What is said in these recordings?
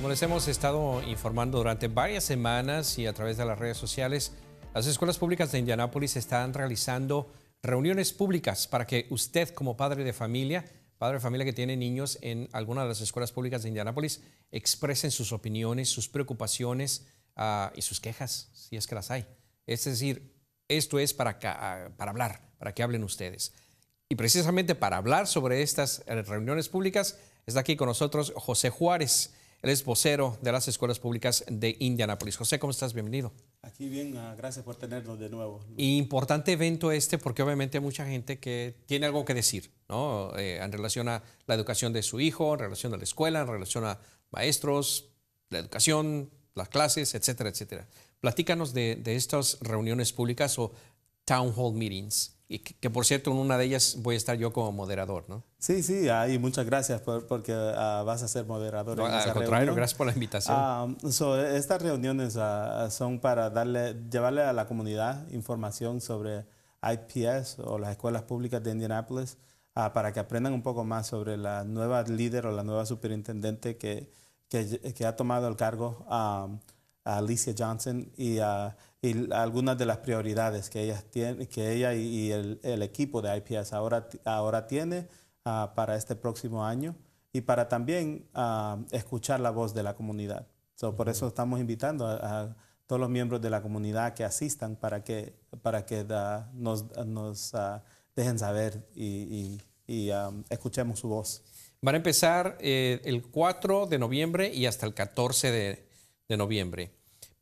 Como les hemos estado informando durante varias semanas y a través de las redes sociales, las escuelas públicas de Indianápolis están realizando reuniones públicas para que usted como padre de familia, padre de familia que tiene niños en alguna de las escuelas públicas de Indianápolis, expresen sus opiniones, sus preocupaciones ah, y sus quejas, si es que las hay. Es decir, esto es para, ah, para hablar, para que hablen ustedes. Y precisamente para hablar sobre estas eh, reuniones públicas, está aquí con nosotros José Juárez. Él es vocero de las escuelas públicas de Indianápolis. José, ¿cómo estás? Bienvenido. Aquí bien, ah, gracias por tenernos de nuevo. Importante evento este porque obviamente hay mucha gente que tiene algo que decir, ¿no? Eh, en relación a la educación de su hijo, en relación a la escuela, en relación a maestros, la educación, las clases, etcétera, etcétera. Platícanos de, de estas reuniones públicas o town hall meetings y que, por cierto en una de ellas voy a estar yo como moderador, ¿no? Sí, sí, ahí muchas gracias porque ah, vas a ser moderador. gracias por la invitación. Ah, estas reuniones ah, son para darle, llevarle a la comunidad información sobre IPS o las escuelas públicas de Indianapolis para que aprendan un poco más sobre la nueva líder o la nueva superintendente que, que, ha tomado el cargo a Alicia Johnson y, a, algunas de las prioridades que ella, tiene, que ella y, el, equipo de IPS ahora, ahora tiene ah, para este próximo año y para también ah, escuchar la voz de la comunidad. por eso estamos invitando a, todos los miembros de la comunidad que asistan para que, para que ah, nos, dejen saber y, um, escuchemos su voz. Van a empezar eh, el 4 de noviembre y hasta el 14 de de noviembre.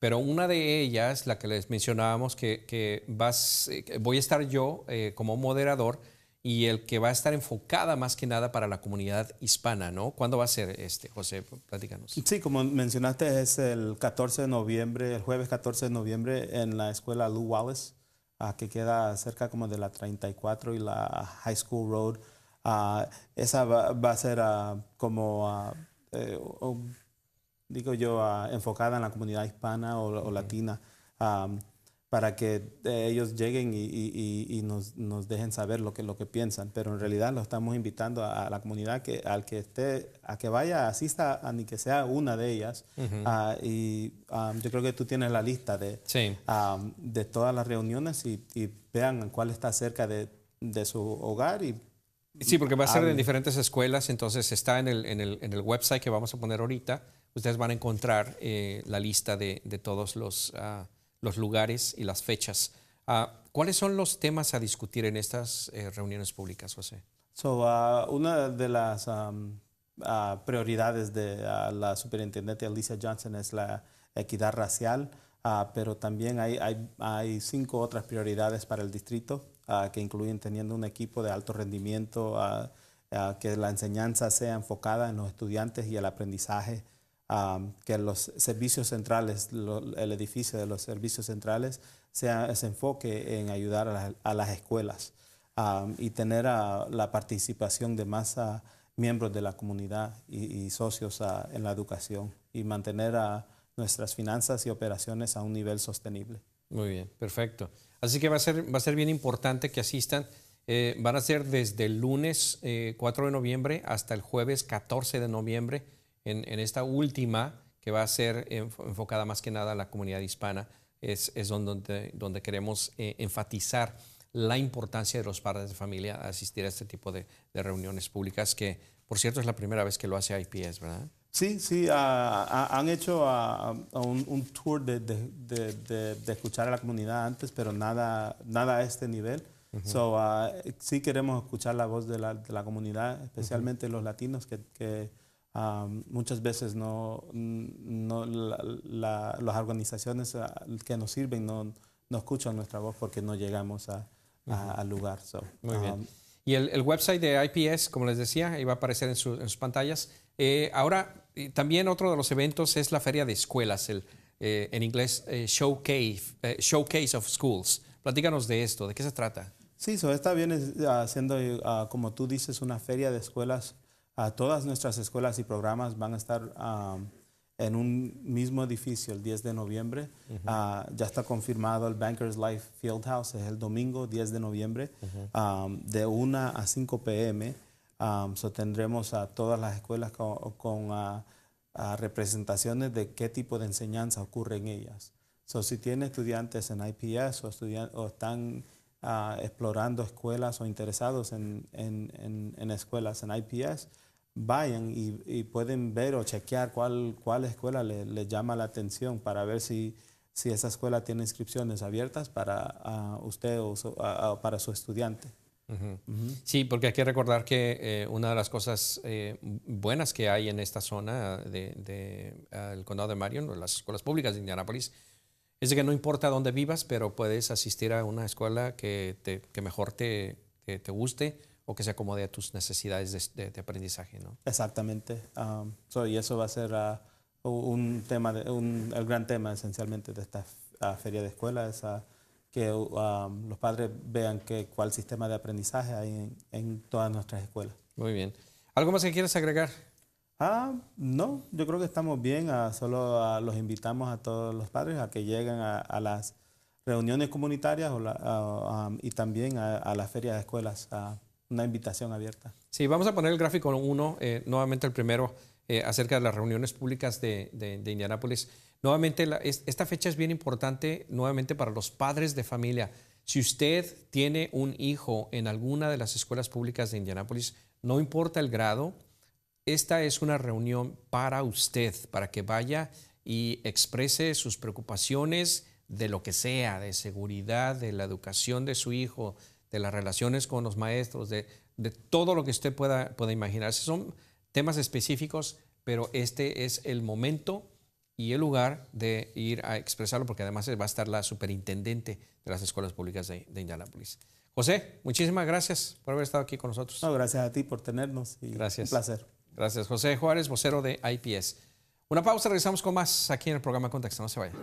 Pero una de ellas, la que les mencionábamos, que, que vas, eh, voy a estar yo eh, como moderador y el que va a estar enfocada más que nada para la comunidad hispana, ¿no? ¿Cuándo va a ser este, José? Platícanos. Sí, como mencionaste, es el 14 de noviembre, el jueves 14 de noviembre en la escuela Lou Wallace, ah, que queda cerca como de la 34 y la High School Road. Ah, esa va, a ser ah, como... Eh, digo yo, ah, enfocada en la comunidad hispana o, latina, para que eh, ellos lleguen y, nos, dejen saber lo que, lo que piensan. Pero en realidad lo estamos invitando a, la comunidad que, al que esté, a que vaya, asista, ni que sea una de ellas. Ah, y yo creo que tú tienes la lista de, de todas las reuniones y, vean cuál está cerca de, de su hogar y Sí, porque va a ser en diferentes escuelas, entonces está en el, en el, en el website que vamos a poner ahorita ustedes van a encontrar eh, la lista de, todos los, ah, los, lugares y las fechas. Ah, ¿Cuáles son los temas a discutir en estas eh, reuniones públicas, José? Ah, una de las prioridades de la superintendente Alicia Johnson es la equidad racial, pero también hay, hay, hay, cinco otras prioridades para el distrito que incluyen teniendo un equipo de alto rendimiento, que la enseñanza sea enfocada en los estudiantes y el aprendizaje que los servicios centrales, el edificio de los servicios centrales, se enfoque en ayudar a, las escuelas y tener la participación de más ah, miembros de la comunidad y, socios ah, en la educación y mantener nuestras finanzas y operaciones a un nivel sostenible. Muy bien, perfecto. Así que va a ser, bien importante que asistan. Eh, van a ser desde el lunes 4 eh, de noviembre hasta el jueves 14 de noviembre en, esta última, que va a ser enfocada más que nada a la comunidad hispana, es, es donde, donde queremos eh, enfatizar la importancia de los padres de familia a asistir a este tipo de, reuniones públicas, que por cierto es la primera vez que lo hace IPS, ¿verdad? Sí, sí, han hecho un, tour de, escuchar a la comunidad antes, pero nada, nada a este nivel. sí queremos escuchar la voz de la, comunidad, especialmente los latinos que, que muchas veces no, no las organizaciones ah, que nos sirven no, escuchan nuestra voz porque no llegamos a, al lugar. Muy bien. Y el, el, website de IPS, como les decía, iba va a aparecer en, en sus pantallas. Eh, ahora, también otro de los eventos es la feria de escuelas, el, eh, en inglés eh, showcase, showcase of Schools. Platícanos de esto, ¿de qué se trata? Sí, eso esta viene haciendo, ah, como tú dices, una feria de escuelas todas nuestras escuelas y programas van a estar en un mismo edificio el 10 de noviembre. Ah, ya está confirmado el Bankers Life Fieldhouse, es el domingo 10 de noviembre, de 1 a 5 pm. tendremos a todas las escuelas con, ah, representaciones de qué tipo de enseñanza ocurre en ellas. So, si tiene estudiantes en IPS o, están ah, explorando escuelas o interesados en escuelas en IPS, vayan y, pueden ver o chequear cuál, cuál escuela les llama la atención para ver si, si esa escuela tiene inscripciones abiertas para usted o para su estudiante. Sí, porque hay que recordar que eh, una de las cosas eh, buenas que hay en esta zona del de, ah, condado de Marion, o las escuelas públicas de Indianápolis, es de que no importa dónde vivas, pero puedes asistir a una escuela que, te, que mejor te, te guste o que se acomode a tus necesidades de, aprendizaje, ¿no? Exactamente. Um, y eso va a ser ah, un tema, de, un, el gran tema esencialmente de esta ah, feria de escuelas ah, que um, los padres vean que, cuál sistema de aprendizaje hay en, todas nuestras escuelas. Muy bien. ¿Algo más que quieras agregar? Ah, no, yo creo que estamos bien, solo los invitamos a todos los padres a que lleguen a, las reuniones comunitarias um, y también a, a, las ferias de escuelas una invitación abierta. Sí, vamos a poner el gráfico 1, eh, nuevamente el primero, eh, acerca de las reuniones públicas de, Indianápolis. Nuevamente, esta fecha es bien importante, nuevamente para los padres de familia. Si usted tiene un hijo en alguna de las escuelas públicas de Indianápolis, no importa el grado, esta es una reunión para usted, para que vaya y exprese sus preocupaciones de lo que sea, de seguridad, de la educación de su hijo, de las relaciones con los maestros, de, todo lo que usted pueda, pueda imaginarse. Son temas específicos, pero este es el momento y el lugar de ir a expresarlo, porque además va a estar la superintendente de las escuelas públicas de, de Indianápolis. José, muchísimas gracias por haber estado aquí con nosotros. gracias a ti por tenernos. Y gracias. Un placer. Gracias. José Juárez, vocero de IPS. Una pausa, regresamos con más aquí en el programa Contexto. No se vaya.